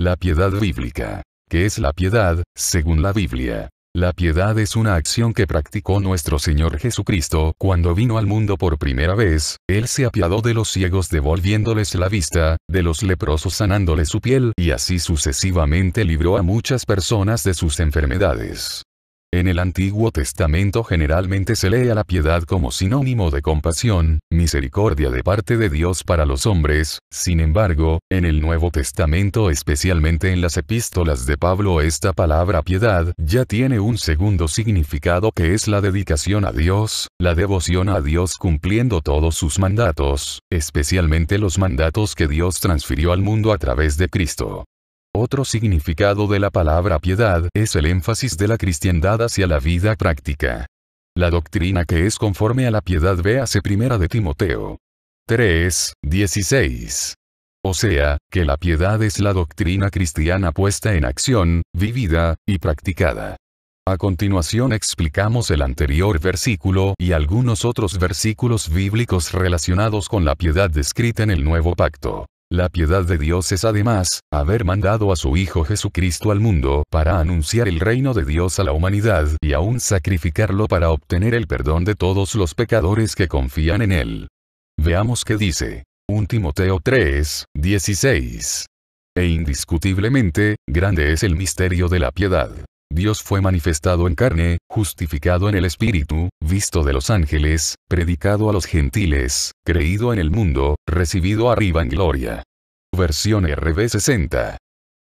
La piedad bíblica. ¿Qué es la piedad, según la Biblia? La piedad es una acción que practicó nuestro Señor Jesucristo cuando vino al mundo por primera vez, Él se apiadó de los ciegos devolviéndoles la vista, de los leprosos sanándoles su piel y así sucesivamente libró a muchas personas de sus enfermedades. En el Antiguo Testamento generalmente se lee a la piedad como sinónimo de compasión, misericordia de parte de Dios para los hombres, sin embargo, en el Nuevo Testamento especialmente en las epístolas de Pablo esta palabra piedad ya tiene un segundo significado que es la dedicación a Dios, la devoción a Dios cumpliendo todos sus mandatos, especialmente los mandatos que Dios transfirió al mundo a través de Cristo. Otro significado de la palabra piedad es el énfasis de la cristiandad hacia la vida práctica. La doctrina que es conforme a la piedad véase primera de Timoteo. 3, 16. O sea, que la piedad es la doctrina cristiana puesta en acción, vivida, y practicada. A continuación explicamos el anterior versículo y algunos otros versículos bíblicos relacionados con la piedad descrita en el Nuevo Pacto. La piedad de Dios es además, haber mandado a su Hijo Jesucristo al mundo para anunciar el reino de Dios a la humanidad y aún sacrificarlo para obtener el perdón de todos los pecadores que confían en él. Veamos qué dice. 1 Timoteo 3, 16. E indiscutiblemente, grande es el misterio de la piedad. Dios fue manifestado en carne, justificado en el Espíritu, visto de los ángeles, predicado a los gentiles, creído en el mundo, recibido arriba en gloria. Versión RB60.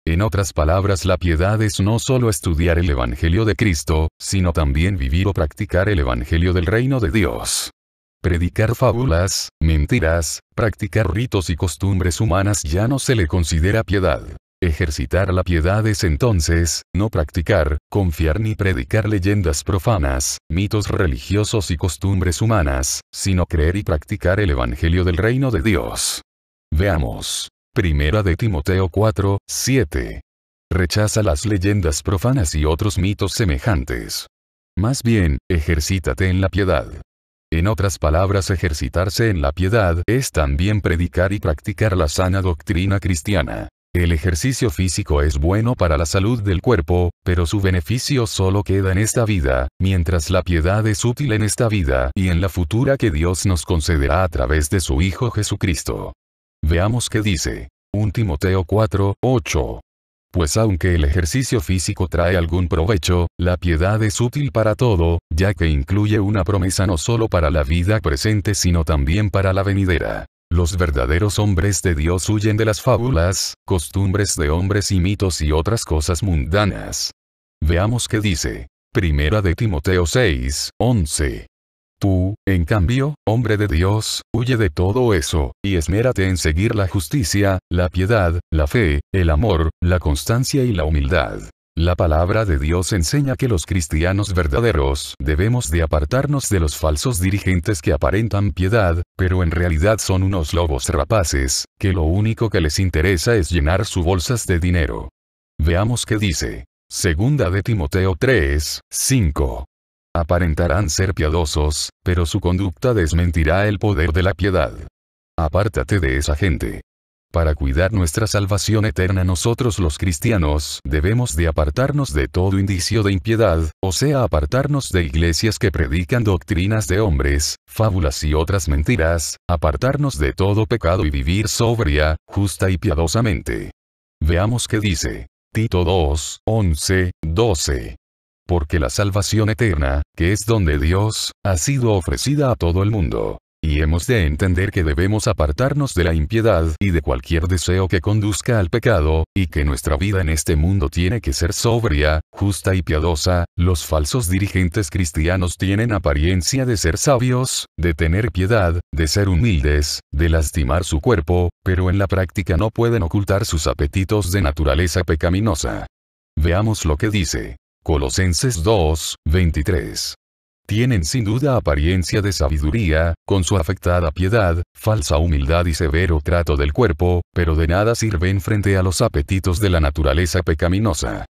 En otras palabras, la piedad es no solo estudiar el Evangelio de Cristo, sino también vivir o practicar el Evangelio del reino de Dios. Predicar fábulas, mentiras, practicar ritos y costumbres humanas ya no se le considera piedad. Ejercitar la piedad es entonces, no practicar, confiar ni predicar leyendas profanas, mitos religiosos y costumbres humanas, sino creer y practicar el Evangelio del Reino de Dios. Veamos. Primera de Timoteo 4, 7. Rechaza las leyendas profanas y otros mitos semejantes. Más bien, ejercítate en la piedad. En otras palabras, ejercitarse en la piedad es también predicar y practicar la sana doctrina cristiana. El ejercicio físico es bueno para la salud del cuerpo, pero su beneficio solo queda en esta vida, mientras la piedad es útil en esta vida y en la futura que Dios nos concederá a través de su Hijo Jesucristo. Veamos qué dice. 1 Timoteo 4, 8. Pues aunque el ejercicio físico trae algún provecho, la piedad es útil para todo, ya que incluye una promesa no solo para la vida presente sino también para la venidera. Los verdaderos hombres de Dios huyen de las fábulas, costumbres de hombres y mitos y otras cosas mundanas. Veamos qué dice. Primera de Timoteo 6, 11. Tú, en cambio, hombre de Dios, huye de todo eso, y esmérate en seguir la justicia, la piedad, la fe, el amor, la constancia y la humildad. La palabra de Dios enseña que los cristianos verdaderos debemos de apartarnos de los falsos dirigentes que aparentan piedad, pero en realidad son unos lobos rapaces, que lo único que les interesa es llenar sus bolsas de dinero. Veamos qué dice. Segunda de Timoteo 3, 5. Aparentarán ser piadosos, pero su conducta desmentirá el poder de la piedad. Apártate de esa gente. Para cuidar nuestra salvación eterna nosotros los cristianos debemos de apartarnos de todo indicio de impiedad, o sea apartarnos de iglesias que predican doctrinas de hombres, fábulas y otras mentiras, apartarnos de todo pecado y vivir sobria, justa y piadosamente. Veamos qué dice. Tito 2, 11, 12 porque la salvación eterna, que es donde Dios, ha sido ofrecida a todo el mundo. Y hemos de entender que debemos apartarnos de la impiedad y de cualquier deseo que conduzca al pecado, y que nuestra vida en este mundo tiene que ser sobria, justa y piadosa. Los falsos dirigentes cristianos tienen apariencia de ser sabios, de tener piedad, de ser humildes, de lastimar su cuerpo, pero en la práctica no pueden ocultar sus apetitos de naturaleza pecaminosa. Veamos lo que dice. Colosenses 2, 23. Tienen sin duda apariencia de sabiduría, con su afectada piedad, falsa humildad y severo trato del cuerpo, pero de nada sirven frente a los apetitos de la naturaleza pecaminosa.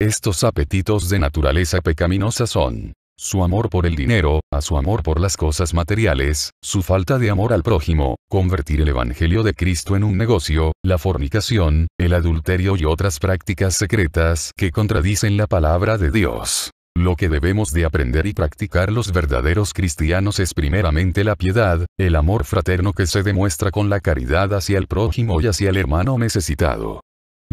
Estos apetitos de naturaleza pecaminosa son su amor por el dinero, a su amor por las cosas materiales, su falta de amor al prójimo, convertir el Evangelio de Cristo en un negocio, la fornicación, el adulterio y otras prácticas secretas que contradicen la palabra de Dios. Lo que debemos de aprender y practicar los verdaderos cristianos es primeramente la piedad, el amor fraterno que se demuestra con la caridad hacia el prójimo y hacia el hermano necesitado.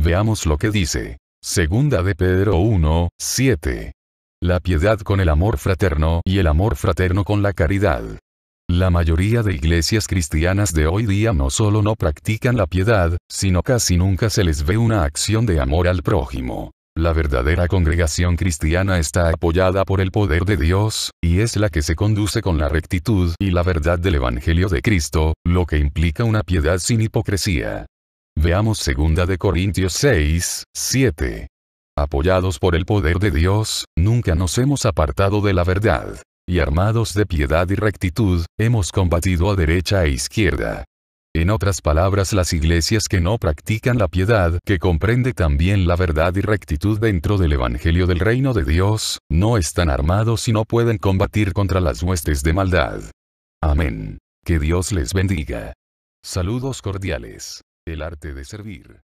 Veamos lo que dice. Segunda de Pedro 1, 7. La piedad con el amor fraterno y el amor fraterno con la caridad. La mayoría de iglesias cristianas de hoy día no solo no practican la piedad, sino casi nunca se les ve una acción de amor al prójimo. La verdadera congregación cristiana está apoyada por el poder de Dios, y es la que se conduce con la rectitud y la verdad del Evangelio de Cristo, lo que implica una piedad sin hipocresía. Veamos 2 de Corintios 6, 7. Apoyados por el poder de Dios, nunca nos hemos apartado de la verdad. Y armados de piedad y rectitud, hemos combatido a derecha e izquierda, en otras palabras, las iglesias que no practican la piedad, que comprende también la verdad y rectitud dentro del Evangelio del Reino de Dios, no están armados y no pueden combatir contra las huestes de maldad. Amén. Que Dios les bendiga. Saludos cordiales. El arte de servir.